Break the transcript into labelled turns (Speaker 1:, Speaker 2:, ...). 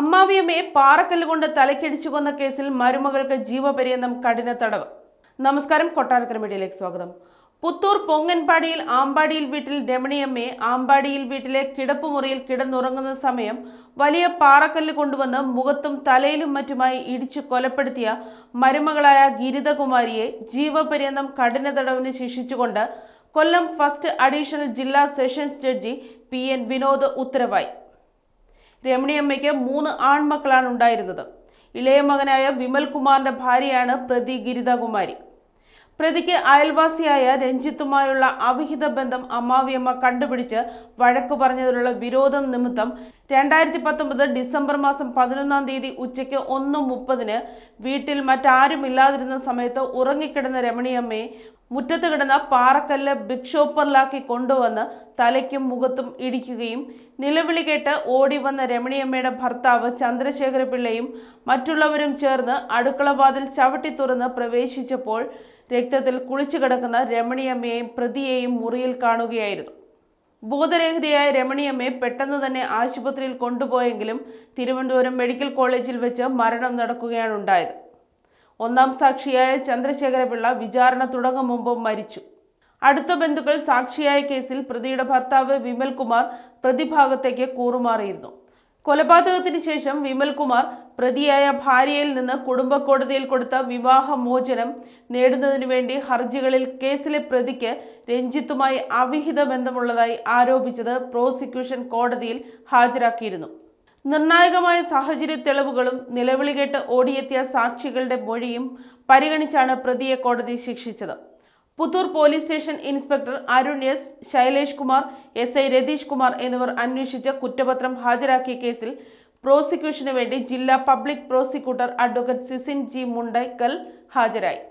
Speaker 1: അമ്മാവിയമ്മയെ പാറക്കല്ല് കൊണ്ട് തലക്കടിച്ചു കൊന്ന കേസിൽ മരുമകൾക്ക് ജീവപര്യന്തം കഠിന തടവ് നമസ്കാരം കൊട്ടാരക്കര മീഡിയയിലേക്ക് സ്വാഗതം പുത്തൂർ പൊങ്ങൻപാടിയിൽ ആമ്പാടിയിൽ വീട്ടിൽ രമണിയമ്മയെ ആമ്പാടിയിൽ വീട്ടിലെ കിടപ്പുമുറിയിൽ കിടന്നുറങ്ങുന്ന സമയം വലിയ പാറക്കല്ല് കൊണ്ടുവന്ന് മുഖത്തും തലയിലും മറ്റുമായി ഇടിച്ചു കൊലപ്പെടുത്തിയ മരുമകളായ ഗിരിതകുമാരിയെ ജീവപര്യന്തം കഠിന തടവിന് ശിക്ഷിച്ചുകൊണ്ട് കൊല്ലം ഫസ്റ്റ് അഡീഷണൽ ജില്ലാ sessions judge P N Vinod ഉത്തരവായി രമണിയമ്മയ്ക്ക് മൂന്ന് ആൺമക്കളാണ് ഉണ്ടായിരുന്നത് ഇളയ മകനായ വിമൽകുമാറിന്റെ ഭാര്യയാണ് പ്രതി ഗിരിതകുമാരി പ്രതിക്ക് അയൽവാസിയായ രഞ്ജിത്തുമായുള്ള അവിഹിത ബന്ധം അമ്മാവിയമ്മ കണ്ടുപിടിച്ച് വഴക്കു പറഞ്ഞതിലുള്ള വിരോധം നിമിത്തം രണ്ടായിരത്തി പത്തൊമ്പത് ഡിസംബർ മാസം പതിനൊന്നാം തീയതി ഉച്ചയ്ക്ക് ഒന്ന് മുപ്പതിന് വീട്ടിൽ മറ്റാരുമില്ലാതിരുന്ന സമയത്ത് ഉറങ്ങിക്കിടന്ന രമണിയമ്മയെ മുറ്റത്ത് കിടന്ന പാറക്കല്ല് ബിക്ഷോപ്പറിലാക്കി കൊണ്ടുവന്ന് തലയ്ക്കും മുഖത്തും ഇടിക്കുകയും നിലവിളി കേട്ട് ഓടി വന്ന രമണിയമ്മയുടെ ഭർത്താവ് ചന്ദ്രശേഖര പിള്ളയും മറ്റുള്ളവരും ചേർന്ന് അടുക്കളവാതിൽ ചവിട്ടി തുറന്ന് പ്രവേശിച്ചപ്പോൾ രക്തത്തിൽ കുളിച്ചു കിടക്കുന്ന രമണിയമ്മയെയും പ്രതിയെയും മുറിയിൽ കാണുകയായിരുന്നു ബോധരഹിതയായ രമണിയമ്മയെ പെട്ടെന്ന് തന്നെ ആശുപത്രിയിൽ കൊണ്ടുപോയെങ്കിലും തിരുവനന്തപുരം മെഡിക്കൽ കോളേജിൽ വെച്ച് മരണം നടക്കുകയാണ് ഉണ്ടായത് ഒന്നാം സാക്ഷിയായ ചന്ദ്രശേഖരപിള്ള വിചാരണ തുടങ്ങും മുമ്പ് മരിച്ചു അടുത്ത ബന്ധുക്കൾ സാക്ഷിയായ കേസിൽ പ്രതിയുടെ ഭർത്താവ് വിമൽകുമാർ പ്രതിഭാഗത്തേക്ക് കൂറുമാറിയിരുന്നു കൊലപാതകത്തിന് ശേഷം വിമൽകുമാർ പ്രതിയായ ഭാര്യയിൽ നിന്ന് കുടുംബ കോടതിയിൽ കൊടുത്ത വിവാഹമോചനം നേടുന്നതിനു വേണ്ടി ഹർജികളിൽ കേസിലെ പ്രതിക്ക് രഞ്ജിത്തുമായി അവിഹിത ബന്ധമുള്ളതായി ആരോപിച്ചത് പ്രോസിക്യൂഷൻ കോടതിയിൽ ഹാജരാക്കിയിരുന്നു നിർണായകമായ സാഹചര്യ തെളിവുകളും നിലവിളി കേട്ട് ഓടിയെത്തിയ സാക്ഷികളുടെ മൊഴിയും പരിഗണിച്ചാണ് പ്രതിയെ കോടതി ശിക്ഷിച്ചത് Puthur police station inspector Arun S Shailesh Kumar S I Ratheesh Kumar എന്നിവർ അന്വേഷിച്ച കുറ്റപത്രം ഹാജരാക്കിയ കേസിൽ പ്രോസിക്യൂഷനു വേണ്ടി ജില്ലാ public prosecutor advocate Sisin G Mundakkal ഹാജരായി